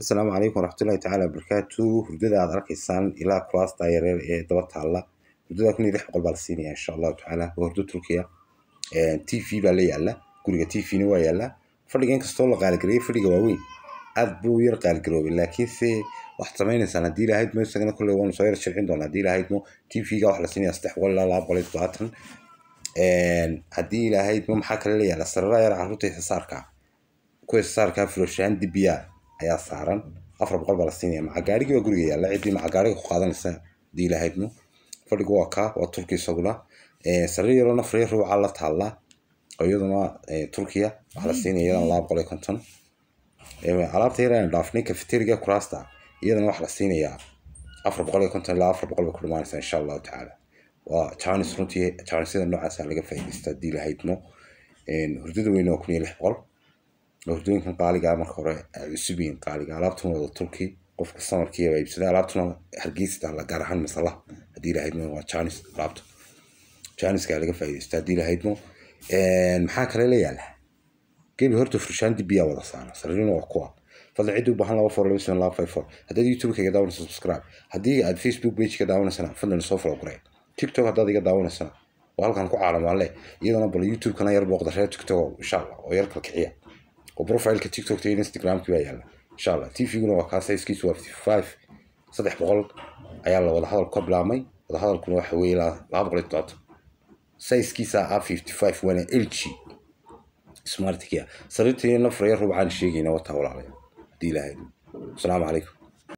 asalaamu calaykum waraxmatullahi tacala wabarakaatu hurdada aad arkaysaan ilaa kulaasta yareer ee daba taalla hurdada kun iyo lix boqol baa la siinaya insha allahu tacaala waa hurdo turkiya t v baa la yaala guriga t v waa yaala fadhiga inkastoo la qaaligareeyey fadhiga waaweyn aad buu yar qaaligaroobay laakiinse waxaad samaynaysaan haddii lahayd isagana kolley waanu soo yar shircin doonaa haddii lahayd t v-ga waxa la siinaya saddex boqol ilaa laba boqol iyo toddobaatan haddii lahayd maxaa kale la yaala sarara yar carruurta ah, xisaarka kuwa xisaarka furoshaan dibiyaa ayaa saaran afar boqol baa la siinaya macagaarigii waa guriga yaalla ciddii macagaariga ku qaadanaysa hadii lahaydnu fadhigu waa kaa waa turki isaguna sariir yarona farir ruuca la taalla iyaduna turkiya waxaa la siinaya iyadana laba boqol iyo konton alaabta yar aan dhaafnay kuraasta iyadana waxaa la siinayaa afar boqol iyo konton ilaa afar boqol bay ku dhimaanaysaa insha allahu tacaala waa jaanis runtii jaanisyada noocaasa laga faa'iidaysta hadii hurdada weyne waa kun iyo lix boqol waddooyinkan qaaligaa marka hore ay eh, cusub yihiin qaaliga alaabtan turki turkey qofka samarkiiba iibsaday alaabtuna hargeysta la gaar ahaan masalaha haddii lahayd waa janis alaabta janiska laga faa'iidaysta haddii lahayd eh, maxaa kale la yaala gebi horta furshaandi biyaa wada saara sariirna waa kuwa fadlan cidii u laba four laba seven laba five four haddaad youtube kaiga daawanaysa subscribe haddii aad facebook page ka daawanaysana fadlan soo follow garee tiktok haddaad iga daawanaysana waa halkan ku caalamaalle iyadana bal youtube kana yar booqda reer tiktok insha allah oo yar kalkiciya oo profileka tictokta iyo instagramka baa yaalla insha allah t v-guna waa kaa sayskiisu waa fifty five saddex boqol ayaa la wadahadal ka bilaabmay wadahadalkuna waxa weeye ilaa laba boqol iyo todobaatan sayskiisa ah fifty five waana l g smartkia sariirteena nafraya rubacaan sheegayna wataa walaalayaal haddii ilaahay asalaamu calaykum